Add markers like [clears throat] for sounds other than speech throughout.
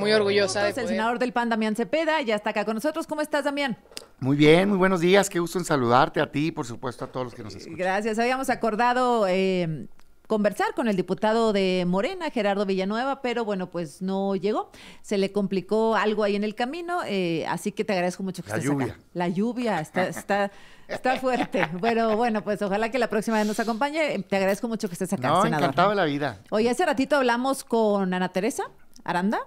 muy orgullosa. el senador del PAN, Damián Cepeda, ya está acá con nosotros. ¿Cómo estás, Damián? Muy bien, muy buenos días. Qué gusto en saludarte a ti y, por supuesto, a todos los que nos escuchan. Gracias. Habíamos acordado eh, conversar con el diputado de Morena, Gerardo Villanueva, pero bueno, pues no llegó. Se le complicó algo ahí en el camino, eh, así que te agradezco mucho que estés Acá. La lluvia está, está, está fuerte. Pero bueno, pues ojalá que la próxima vez nos acompañe. Te agradezco mucho que estés acá, no, senador. Encantado de la vida. Oye, hace ratito hablamos con Ana Teresa Aranda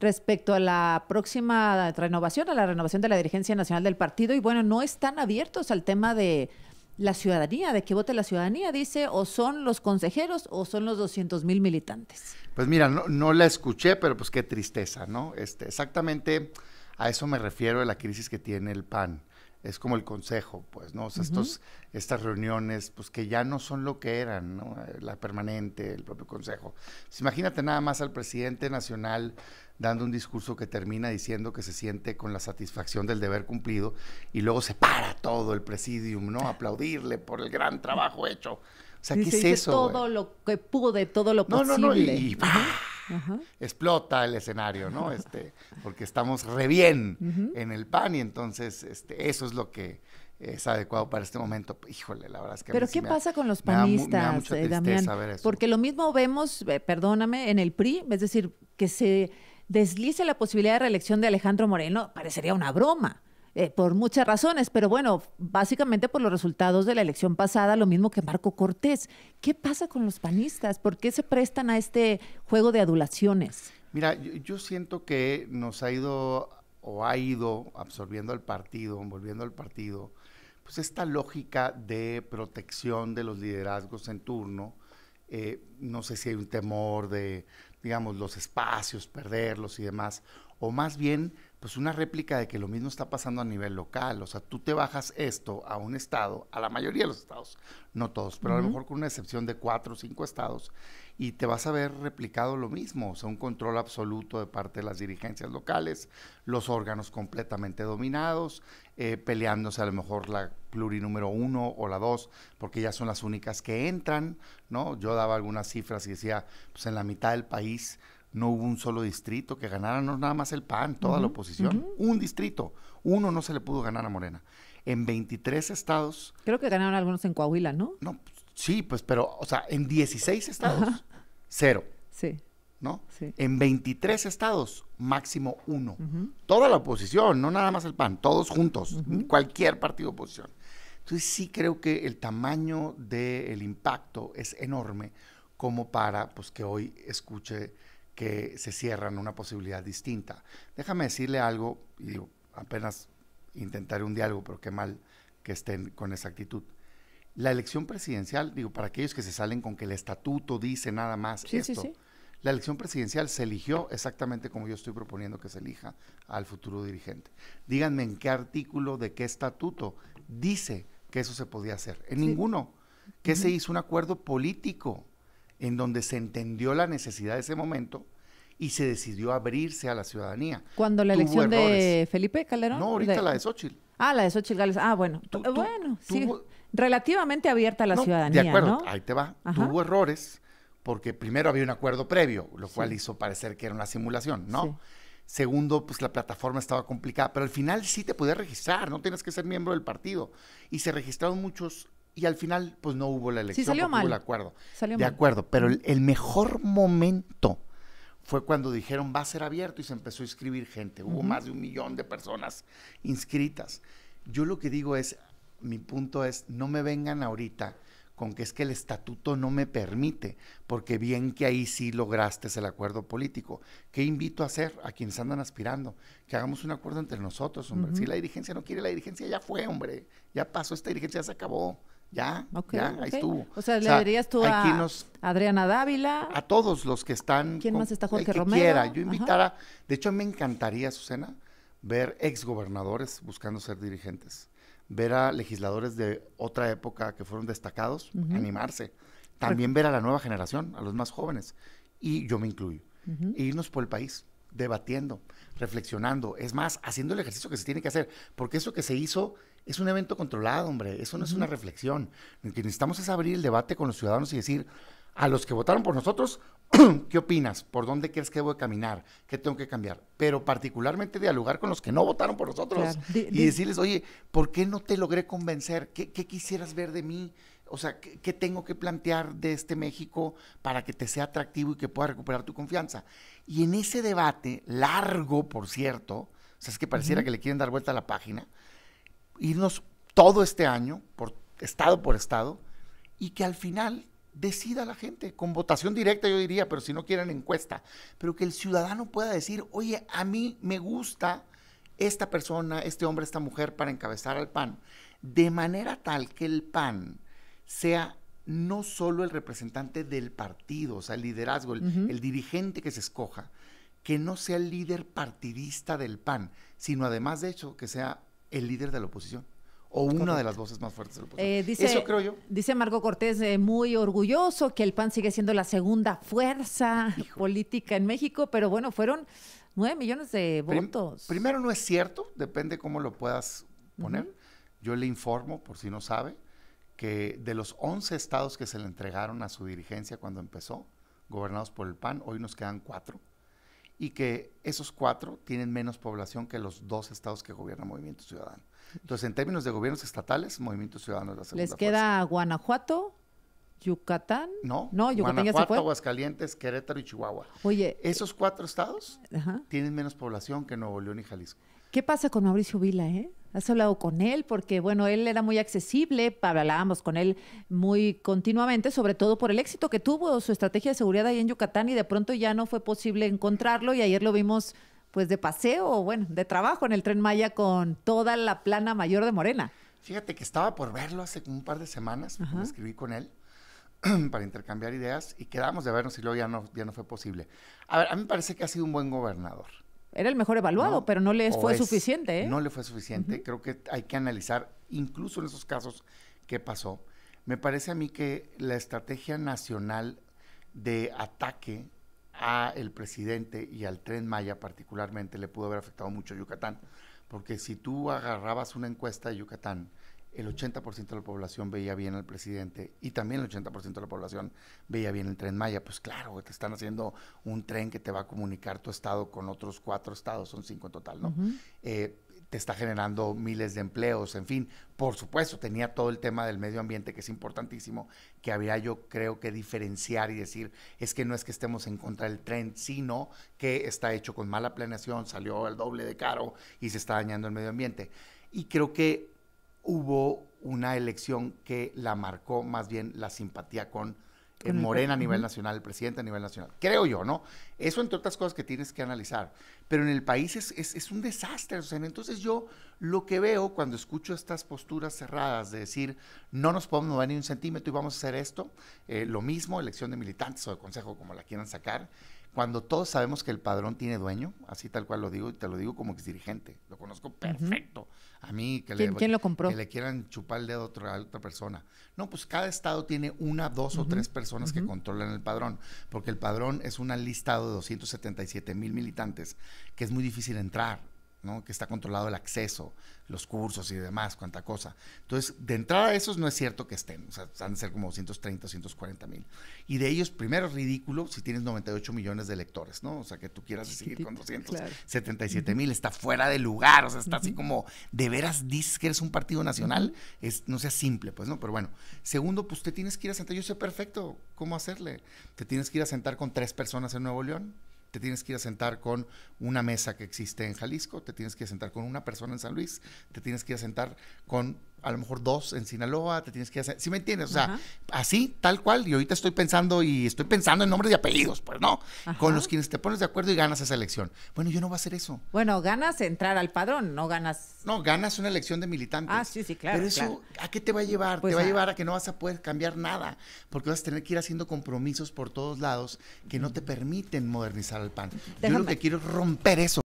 respecto a la próxima renovación, a la renovación de la dirigencia nacional del partido. Y bueno, no están abiertos al tema de la ciudadanía, de que vote la ciudadanía, dice, o son los consejeros o son los 200 mil militantes. Pues mira, no, no, la escuché, pero pues qué tristeza, ¿no? Este, exactamente a eso me refiero de la crisis que tiene el PAN es como el consejo, pues, ¿no? O sea, estos, estas reuniones, pues que ya no son lo que eran, ¿no? Eh, la permanente, el propio consejo. Pues, imagínate nada más al presidente nacional dando un discurso que termina diciendo que se siente con la satisfacción del deber cumplido y luego se para todo el presidium, ¿no? Aplaudirle por el gran trabajo hecho. O sea, ¿qué es eso? Todo lo que pude, todo lo no, posible. No, no, y, explota el escenario, ¿no? Este, porque estamos re bien en el pan y entonces este, eso es lo que es adecuado para este momento. Híjole, la verdad es que... Pero ¿qué pasa con los panistas, Porque lo mismo vemos, eh, perdóname, en el PRI, es decir, que se deslice la posibilidad de reelección de Alejandro Moreno, parecería una broma. Eh, por muchas razones, pero bueno, básicamente por los resultados de la elección pasada, lo mismo que Marco Cortés. ¿Qué pasa con los panistas? ¿Por qué se prestan a este juego de adulaciones? Mira, yo, siento que nos ha ido o ha ido absorbiendo al partido, envolviendo al partido, pues esta lógica de protección de los liderazgos en turno, eh, no sé si hay un temor de, digamos, los espacios, perderlos y demás, o más bien pues una réplica de que lo mismo está pasando a nivel local. O sea, tú te bajas esto a un estado, a la mayoría de los estados, no todos, pero a lo mejor con una excepción de cuatro o cinco estados, y te vas a ver replicado lo mismo. O sea, un control absoluto de parte de las dirigencias locales, los órganos completamente dominados, eh, peleándose a lo mejor la pluri número uno o la dos, porque ya son las únicas que entran, ¿no? Yo daba algunas cifras y decía, pues en la mitad del país no hubo un solo distrito que ganara, no nada más el PAN, toda la oposición, un distrito, uno no se le pudo ganar a Morena. En 23 estados. Creo que ganaron algunos en Coahuila, ¿no? No, sí, pues, pero, o sea, en 16 estados, cero. Sí. ¿No? Sí. En 23 estados, máximo uno. Toda la oposición, no nada más el PAN, todos juntos, cualquier partido oposición. Entonces sí creo que el tamaño del impacto es enorme como para pues, que hoy escuche que se cierran una posibilidad distinta. Déjame decirle algo, y apenas intentaré un diálogo, pero qué mal que estén con esa actitud. La elección presidencial, digo, para aquellos que se salen con que el estatuto dice nada más esto, la elección presidencial se eligió exactamente como yo estoy proponiendo que se elija al futuro dirigente. Díganme en qué artículo de qué estatuto dice que eso se podía hacer. En ninguno. Que se hizo un acuerdo político en donde se entendió la necesidad de ese momento y se decidió abrirse a la ciudadanía. ¿Cuando la elección de Felipe Calderón? No, ahorita la de Xochitl. Ah, la de Xochitl Gales. Ah, bueno. bueno, sí. Relativamente abierta a la ciudadanía. De acuerdo, ahí te va. Tuvo errores porque primero había un acuerdo previo, lo cual hizo parecer que era una simulación, ¿no? Segundo, pues la plataforma estaba complicada, pero al final sí te podías registrar, no tienes que ser miembro del partido. Y se registraron muchos y al final pues no hubo la elección, sí, hubo el acuerdo. de acuerdo, pero el, mejor momento fue cuando dijeron va a ser abierto y se empezó a inscribir gente. Hubo más de un millón de personas inscritas. Yo lo que digo es, mi punto es, no me vengan ahorita con que es que el estatuto no me permite, porque bien que ahí sí lograste el acuerdo político. ¿Qué invito a hacer a quienes andan aspirando? Que hagamos un acuerdo entre nosotros, hombre. Si la dirigencia no quiere la dirigencia, ya fue, hombre. Ya pasó esta dirigencia, ya se acabó. Ya, ahí estuvo. O sea, le dirías tú a Adriana Dávila. A todos los que están. ¿Quién más está Jorge Romero? Quiera. Yo invitara, de hecho me encantaría, Susana, ver exgobernadores buscando ser dirigentes, ver a legisladores de otra época que fueron destacados, animarse, también ver a la nueva generación, a los más jóvenes, y yo me incluyo, e irnos por el país debatiendo, reflexionando, es más, haciendo el ejercicio que se tiene que hacer, porque eso que se hizo es un evento controlado, hombre, eso no es una reflexión. Lo que necesitamos es abrir el debate con los ciudadanos y decir, a los que votaron por nosotros, [clears throat] ¿qué opinas? ¿Por dónde crees que debo de caminar? ¿Qué tengo que cambiar? Pero particularmente dialogar con los que no votaron por nosotros y decirles, oye, ¿por qué no te logré convencer? qué quisieras ver de mí? O sea, ¿qué, tengo que plantear de este México para que te sea atractivo y que pueda recuperar tu confianza? Y en ese debate, largo, por cierto, o sea, es que pareciera que le quieren dar vuelta a la página, irnos todo este año, por estado por estado, y que al final decida la gente, con votación directa yo diría, pero si no quieren encuesta, pero que el ciudadano pueda decir, oye, a mí me gusta esta persona, este hombre, esta mujer para encabezar al PAN, de manera tal que el PAN sea no solo el representante del partido, o sea, el liderazgo, el, dirigente que se escoja, que no sea el líder partidista del PAN, sino además de hecho que sea el líder de la oposición o una de las voces más fuertes de la oposición. Eh, dice, Eso creo yo. Dice Marco Cortés, eh, muy orgulloso que el PAN sigue siendo la segunda fuerza política en México, pero bueno, fueron nueve millones de votos. primero no es cierto, depende cómo lo puedas poner. Yo le informo, por si no sabe, que de los 11 estados que se le entregaron a su dirigencia cuando empezó, gobernados por el PAN, hoy nos quedan cuatro, y que esos cuatro tienen menos población que los dos estados que gobierna Movimiento Ciudadano. Entonces, en términos de gobiernos estatales, Movimiento Ciudadano es la segunda. ¿Les queda Guanajuato? Yucatán. No, no Yucatán Guanajuato, Aguascalientes, Querétaro y Chihuahua. Oye, esos cuatro estados tienen menos población que Nuevo León y Jalisco. ¿Qué pasa con Mauricio Vila, eh? ¿Has hablado con él? Porque, bueno, él era muy accesible, hablábamos con él muy continuamente, sobre todo por el éxito que tuvo su estrategia de seguridad ahí en Yucatán y de pronto ya no fue posible encontrarlo y ayer lo vimos pues de paseo, bueno, de trabajo en el tren Maya con toda la plana mayor de Morena. Fíjate que estaba por verlo hace un par de semanas, me escribí con él [clears throat] para intercambiar ideas y quedamos de vernos y luego ya no, ya no fue posible. A ver, a mí me parece que ha sido un buen gobernador. Era el mejor evaluado, pero ¿eh? no le fue suficiente. No le fue suficiente. Creo que hay que analizar, incluso en esos casos, qué pasó. Me parece a mí que la estrategia nacional de ataque a el presidente y al tren Maya particularmente le pudo haber afectado mucho a Yucatán. Porque si tú agarrabas una encuesta de Yucatán, el 80% de la población veía bien al presidente y también el 80% de la población veía bien el tren Maya. Pues claro, te están haciendo un tren que te va a comunicar tu estado con otros cuatro estados, son cinco en total, ¿no? Eh, te está generando miles de empleos, en fin, por supuesto, tenía todo el tema del medio ambiente que es importantísimo, que había yo creo que diferenciar y decir, es que no es que estemos en contra del tren, sino que está hecho con mala planeación, salió el doble de caro y se está dañando el medio ambiente. Y creo que hubo una elección que la marcó más bien la simpatía con eh, Morena a nivel nacional, el presidente a nivel nacional. Creo yo, ¿no? Eso entre otras cosas que tienes que analizar. Pero en el país es, un desastre. sea, entonces yo lo que veo cuando escucho estas posturas cerradas de decir no nos podemos mover ni un centímetro y vamos a hacer esto, eh, lo mismo, elección de militantes o de consejo como la quieran sacar, cuando todos sabemos que el padrón tiene dueño, así tal cual lo digo, y te lo digo como ex dirigente lo conozco perfecto. A mí que le, lo compró? que le quieran chupar el dedo a otra, otra persona. No, pues cada estado tiene una, dos o tres personas que controlan el padrón, porque el padrón es un listado de 277 mil militantes que es muy difícil entrar que está controlado el acceso, los cursos y demás, cuánta cosa. Entonces, de entrada, esos no es cierto que estén, o sea, han de ser como 230, 140 mil. Y de ellos, primero, ridículo si tienes 98 millones de electores, ¿no? O sea, que tú quieras seguir con 277 mil, está fuera de lugar, o sea, está así como, de veras dices que eres un partido nacional, es, no sea simple, pues, ¿no? Pero bueno, segundo, pues te tienes que ir a sentar, yo sé perfecto cómo hacerle, te tienes que ir a sentar con tres personas en Nuevo León te tienes que ir a sentar con una mesa que existe en Jalisco, te tienes que ir sentar con una persona en San Luis, te tienes que ir a sentar con a lo mejor dos en Sinaloa, te tienes que hacer, si me entiendes? O sea, así, tal cual, y ahorita estoy pensando y estoy pensando en nombres y apellidos, pues no, con los quienes te pones de acuerdo y ganas esa elección. Bueno, yo no voy a hacer eso. Bueno, ganas entrar al padrón, no ganas... No, ganas una elección de militantes. Ah, sí, sí, claro. Pero eso, ¿a qué te va a llevar? Pues te va a... llevar a que no vas a poder cambiar nada, porque vas a tener que ir haciendo compromisos por todos lados que no te permiten modernizar al PAN. Yo lo que quiero es romper eso.